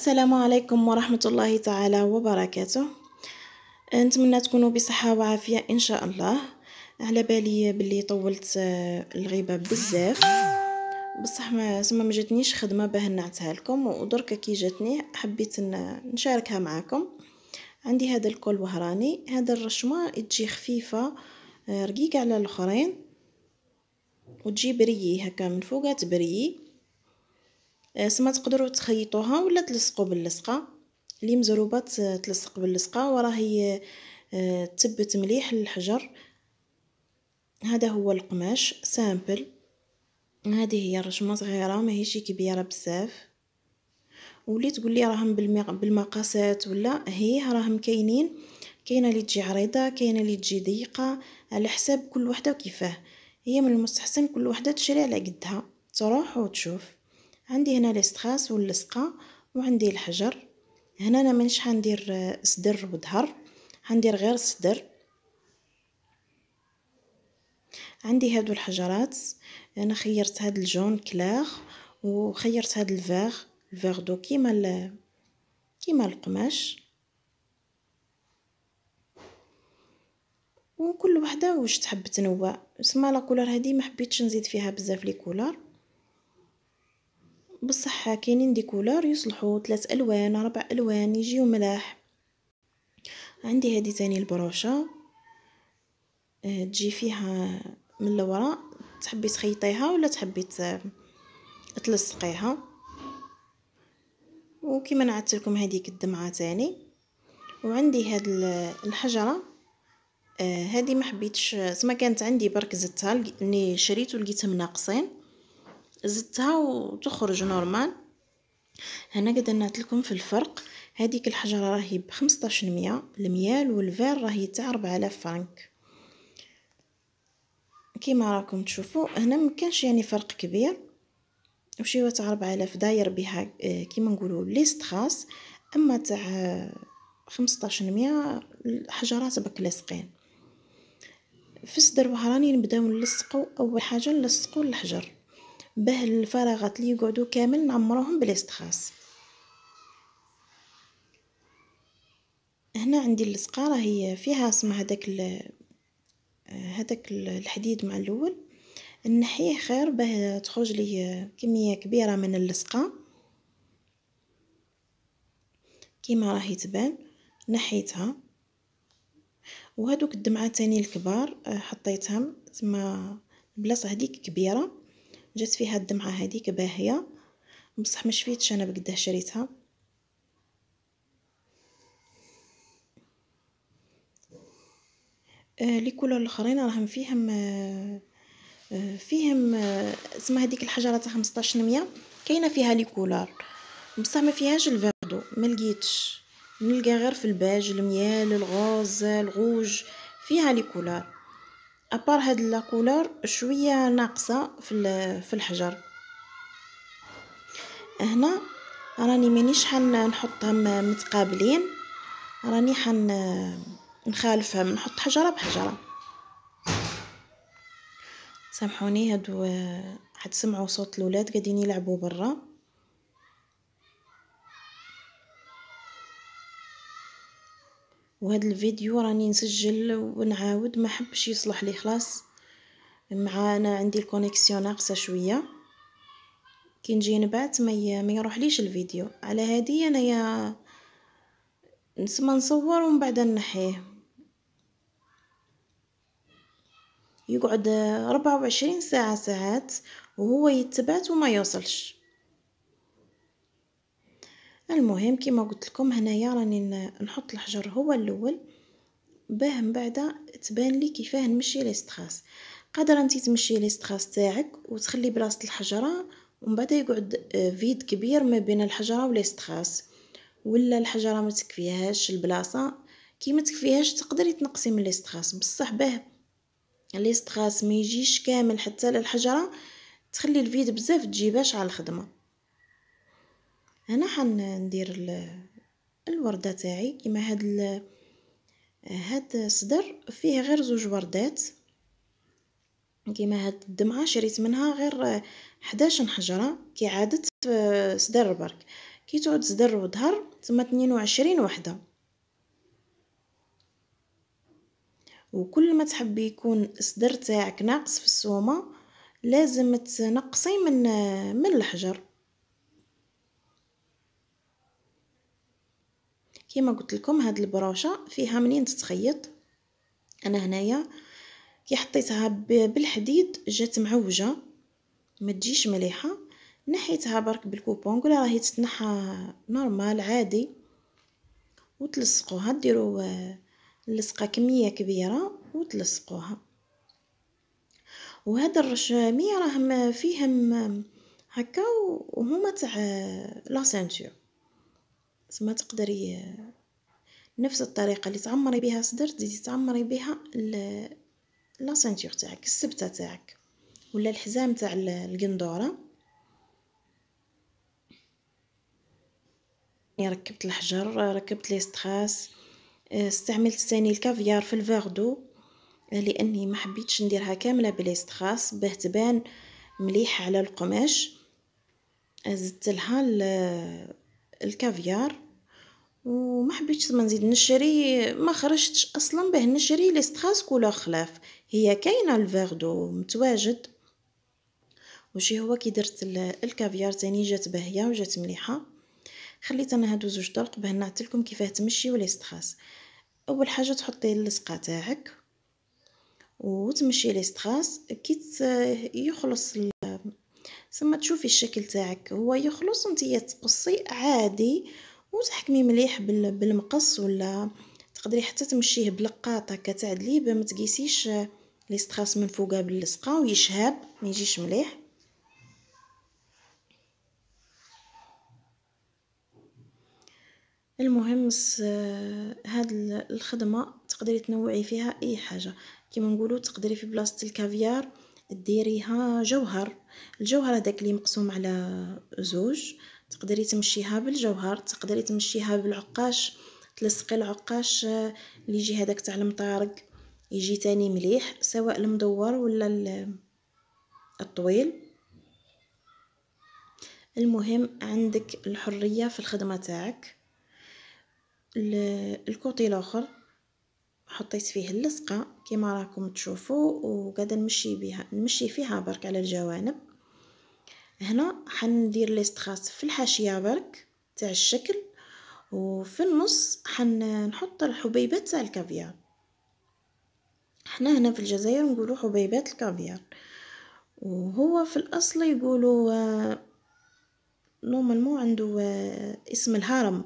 السلام عليكم ورحمة الله تعالى وبركاته نتمنى تكونوا بصحة وعافية إن شاء الله على بالي بلي طولت آه، الغيبة بزاف بصح ما سما ما جاتنيش خدمة باه نعتها لكم ودركا كي جاتني حبيت نشاركها معكم عندي هذا الكل وهراني هذا الرشمة تجي خفيفة آه، رقيقة على الاخرين وتجي بريي هكا من فوقها تبريي آه، سما تقدروا تخيطوها ولا تلصقوا باللصقه اللي مزروبه تلصق باللصقه وراهي آه، تثبت مليح الحجر هذا هو القماش سامبل هذه هي رشمه صغيره ماهيش كبيره بزاف وليت تقول لي راهم بالمقاسات ولا هي راهم كاينين كاينه اللي تجي عريضه كاينه اللي تجي ضيقه على حساب كل وحده وكيفاه هي من المستحسن كل وحده تشري على قدها تروح وتشوف عندي هنا الاستخاس واللصقة وعندي الحجر هنا انا مانيش حندير آه، صدر وظهر حندير غير صدر عندي هادو الحجرات انا خيرت هاد الجون كلاغ وخيرت هاد الفاغ الفاغ دو كيما كيما القماش وكل وحده واش تحب تنوع سما لا كولور هادي ما حبيتش نزيد فيها بزاف لي كولور بصح كاينين دي كولور يصلحو ثلاث ألوان ربع ألوان يجيو ملاح عندي هذه تاني البروشة آه، تجي فيها من الوراء تحبي تخيطيها ولا تحبي تلصقيها وكما نعدت لكم هذيك الدمعه تاني وعندي هاد الحجره هذه آه، ما حبيتش زعما كانت عندي برك زدتها اللي شريته لقيتهم ناقصين زدتها وتخرج نورمال هنا قد نعت لكم في الفرق هذيك الحجره راهي ب 1500 الميال والفير راهي تاع 4000 فرنك كيما راكم تشوفوا هنا ما كانش يعني فرق كبير وشي تاع 4000 داير بها آه، كيما نقولوا لي ستراس اما تاع 1500 الحجرات بك لاصقين في صدر وهراني نبداو نلصقو اول حاجه نلصقو الحجر باه الفراغات اللي يقعدوا كامل نعمروهم بالاستخاص هنا عندي اللصقه راهي فيها سما هذاك هذاك الحديد مع الاول نحيه خير باه تخرج لي كميه كبيره من اللصقه كيما راهي تبان نحيتها وهذوك الدمعه تاني الكبار حطيتهم تما البلاصه هذيك كبيره جات فيها الدمعة هذيك باهية بصح ما شفيتش انا بقده شريتها آه لي كولور الاخرين راهم فيهم آه, آه، فيهم آه، اسمها هذيك الحجره تاع 1500 كاينه فيها لي كولور بصح ما فيهاش الفيردو ما لقيتش نلقى غير في الباج الميال الغاز الغوج فيها لي كولور ابار هاد لاكولور شويه ناقصه في في الحجر هنا راني مانيش حن نحطهم متقابلين راني حن نخالفهم نحط حجره بحجره سامحوني هادو حتسمعوا صوت الاولاد قاعدين يلعبوا برا وهذا الفيديو راني نسجل ونعاود ما حبش يصلح لي خلاص مع انا عندي الكونيكسيون ناقصه شويه كي نجي نبعت ما ما يروحليش الفيديو على هذه انايا نسمى نصور ومن بعد نحيه يقعد 24 ساعه ساعات وهو يتبعت وما يوصلش المهم كيما قلت لكم هنايا راني نحط الحجر هو الاول باه من بعد تبان لي كيفاه نمشي لي ستراس قادر انت تمشي لي ستراس تاعك وتخلي بلاصه الحجره ومن بعد يقعد آه، فيد كبير ما بين الحجره ولي ستراس ولا الحجره ما تكفيهاش البلاصه كي ما تكفيهاش تقدري تنقصي من لي ستراس بصح باه لي ستراس ما يجيش كامل حتى للحجره تخلي الفيد بزاف تجيباش على الخدمه هنا ندير الوردة تاعي كيما هاد هاد الصدر فيه غير زوج وردات كيما هاد الدمعة شريت منها غير 11 حجرة كي عادت صدر برك كي تعود صدر وظهر تما 22 وحدة وكل ما تحبي يكون الصدر تاعك ناقص في السومه لازم تنقصي من من الحجر كيما قلت لكم هاد البروشه فيها منين تتخيط انا هنايا كي حطيتها بالحديد جات معوجه ما تجيش مليحه نحيتها برك بالكوبون قولها راهي تتنحى نورمال عادي وتلصقوها ديروا اللصقه آه، كميه كبيره وتلصقوها وهذا الرشاميه راهم فيهم آه، هكا وهما تاع آه، لا سانتور زعما تقدري نفس الطريقه اللي تعمري بها صدر تزيدي تعمري بها لا سانتور تاعك السبته تاعك ولا الحزام تاع القندوره يعني ركبت الحجر ركبت لي ستراس استعملت ثاني الكافيار في الفاردو لاني ما حبيتش نديرها كامله بلي ستراس باه تبان مليحه على القماش زدت لها الكافيار وما حبيتش ما نزيد نشري ما خرجتش اصلا باه نشري لي ستراس كولور خلاف هي كاينه الفيردو متواجد وشي هو كي درت الكافيار تاني جات باهيه وجات مليحه خليت انا هادو زوج طرق باه نعطيلكم كيفاه تمشيو ولي ستراس اول حاجه تحطي اللصقه تاعك وتمشي لي ستراس كي يخلص ثم تشوفي الشكل تاعك هو يخلص نتيا تقصي عادي وتحكمي مليح بالمقص ولا تقدري حتى تمشيه بلقاطه هكا تعدليه ما تقيسيش لي ستراس من فوقه باللصقه ويشهب ما يجيش مليح المهم هاد الخدمه تقدري تنوعي فيها اي حاجه كيما نقولوا تقدري في بلاصه الكافيار ديريها جوهر الجوهر هذاك اللي مقسوم على زوج تقدري تمشيها بالجوهر تقدري تمشيها بالعقاش تلصقي العقاش آه، اللي يجي هذاك تاع المطارق يجي تاني مليح سواء المدور ولا الطويل المهم عندك الحريه في الخدمه تاعك الكوتي الاخر حطيت فيه اللصقة كما راكم تشوفوا وقاعدة نمشي بها نمشي فيها برك على الجوانب هنا حندير ليستخاص في الحاشية برك تاع الشكل وفي النص حنحط الحبيبات تاع الكافيار حنا هنا في الجزائر نقولوا حبيبات الكافيار وهو في الاصل يقولوا نورمالمون عنده اسم الهرم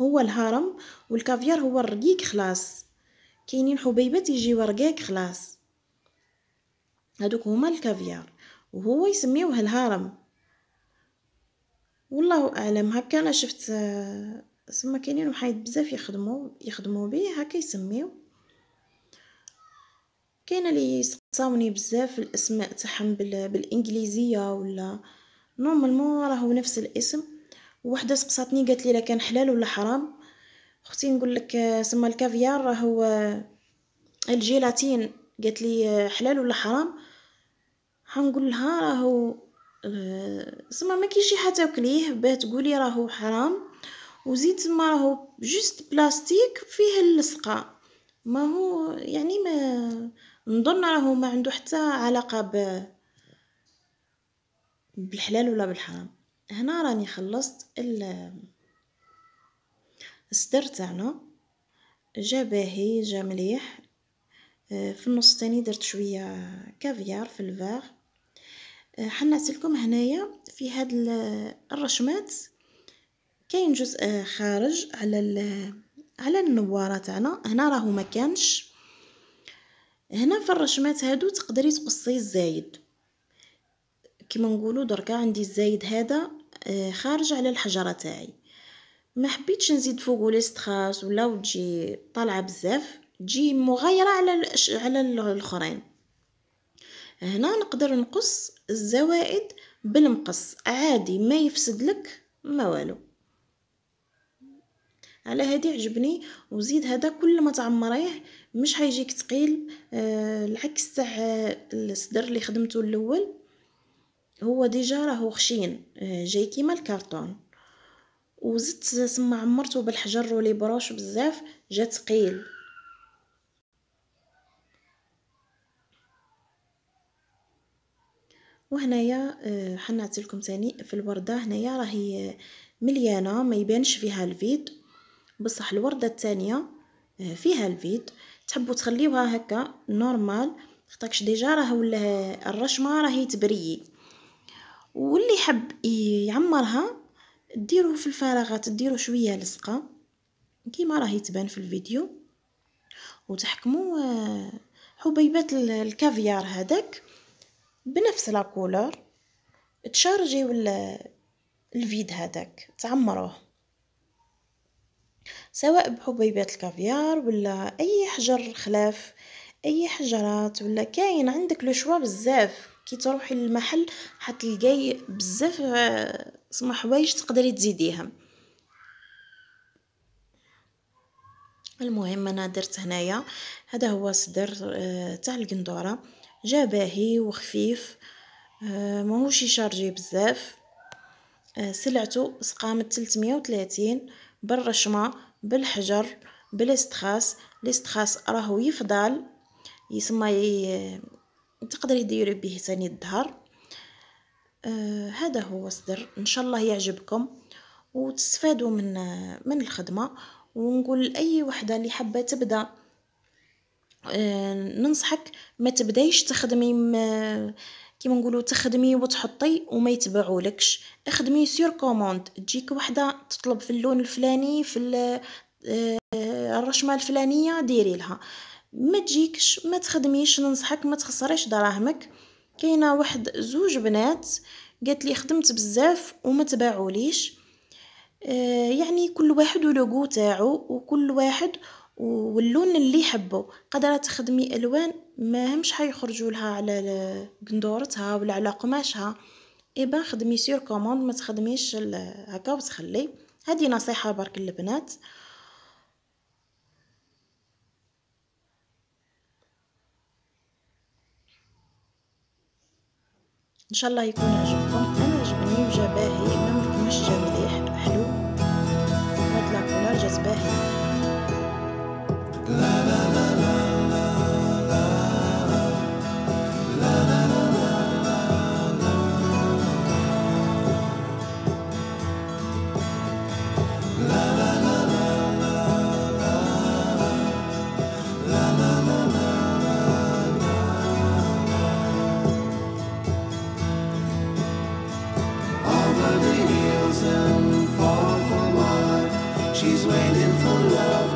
هو الهرم والكافيار هو الرقيق خلاص كاينين حبيبات يجيو رقاق خلاص هادوك هما الكافيار وهو يسميوه الهرم والله اعلم هكا انا شفت آه، سما كاينين وحيد بزاف يخدموا يخدموا به هكا يسميو كاين اللي يسقساوني بزاف الاسماء تاعهم بالانجليزيه ولا نورمالمون راهو نفس الاسم وحده سقساتني قالت لي لا كان حلال ولا حرام اختي نقول لك آه، سما الكافيار راهو الجيلاتين قالت لي آه، حلال ولا حرام هنقول لها راهو آه، سما ما حاجه تاكليه باه تقولي راهو حرام وزيد سما راهو جوست بلاستيك فيه اللصقه ما هو يعني ما نظن راهو ما عنده حتى علاقه ب بالحلال ولا بالحرام هنا راني خلصت ال الصدر تاعنا جا باهي جا مليح آه، في النص تاني درت شويه كافيار في الفاغ آه، حنعت لكم هنايا في هاد الرشمات كاين جزء خارج على على النواره تاعنا هنا راهو ما كانش هنا في الرشمات هادو تقدري تقصي الزايد كيما نقولوا دركا عندي الزايد هذا آه، خارج على الحجره تاعي ما حبيتش نزيد فوق لي ستراس ولا وتجي طالعه بزاف تجي مغايره على على الاخرين هنا نقدر نقص الزوائد بالمقص عادي ما يفسد لك ما والو على هادي عجبني وزيد هذا كل ما تعمريه مش حيجيك ثقيل آه العكس تاع آه، الصدر اللي خدمته الاول هو ديجا راهو خشين آه جاي كيما الكرتون وزدت تما عمرته بالحجر ولي بروش بزاف جا ثقيل وهنايا آه، حنعت لكم تاني في الورده هنايا راهي آه، مليانه ما يبانش فيها الفيد بصح الورده الثانيه آه، فيها الفيد تحبوا تخليوها هكا نورمال خطاكش ديجا راه ولا الرشمه راهي تبري واللي حب يعمرها ديروه في الفراغات ديروا شويه لصقه كيما راهي تبان في الفيديو وتحكموا آه، حبيبات الكافيار هذاك بنفس لا كولور تشارجيو الفيد هذاك تعمروه سواء بحبيبات الكافيار ولا اي حجر خلاف اي حجرات ولا كاين عندك لو شوا بزاف كي تروحي للمحل حتلقاي بزاف آه، سما حوايج تقدري تزيديهم المهم انا درت هنايا هذا هو صدر آه، تاع القندوره جا باهي وخفيف آه، ماهوش يشارجي بزاف آه، سلعته سقامة 330 بالرشمه بالحجر بالاستخاس الاستخاس راهو يفضل يسمى ي... تقدري ديري به ثاني الظهر آه هذا هو صدر ان شاء الله يعجبكم وتستفادوا من من الخدمه ونقول لاي وحده اللي حابه تبدا آه ننصحك ما تبدايش تخدمي كيما نقولوا تخدمي وتحطي وما يتبعولكش اخدمي سير كوموند تجيك وحده تطلب في اللون الفلاني في آه، الرشمه الفلانيه ديري لها ما تجيكش ما تخدميش ننصحك ما تخسريش دراهمك كاينه واحد زوج بنات قالت لي خدمت بزاف وما تباعوليش آه، يعني كل واحد ولوغو تاعو وكل واحد واللون اللي يحبه قادره تخدمي الوان ما همش حيخرجوا لها على قندورتها ولا على قماشها ايبا خدمي سير كوموند ما تخدميش هكا وتخلي هذه نصيحه برك البنات ان شاء الله يكون عجبكم انا عجبني وجا باهي ما مش جا مليح حلو هاد لاكولار جات باهي over the hills and far from mine. She's waiting for love.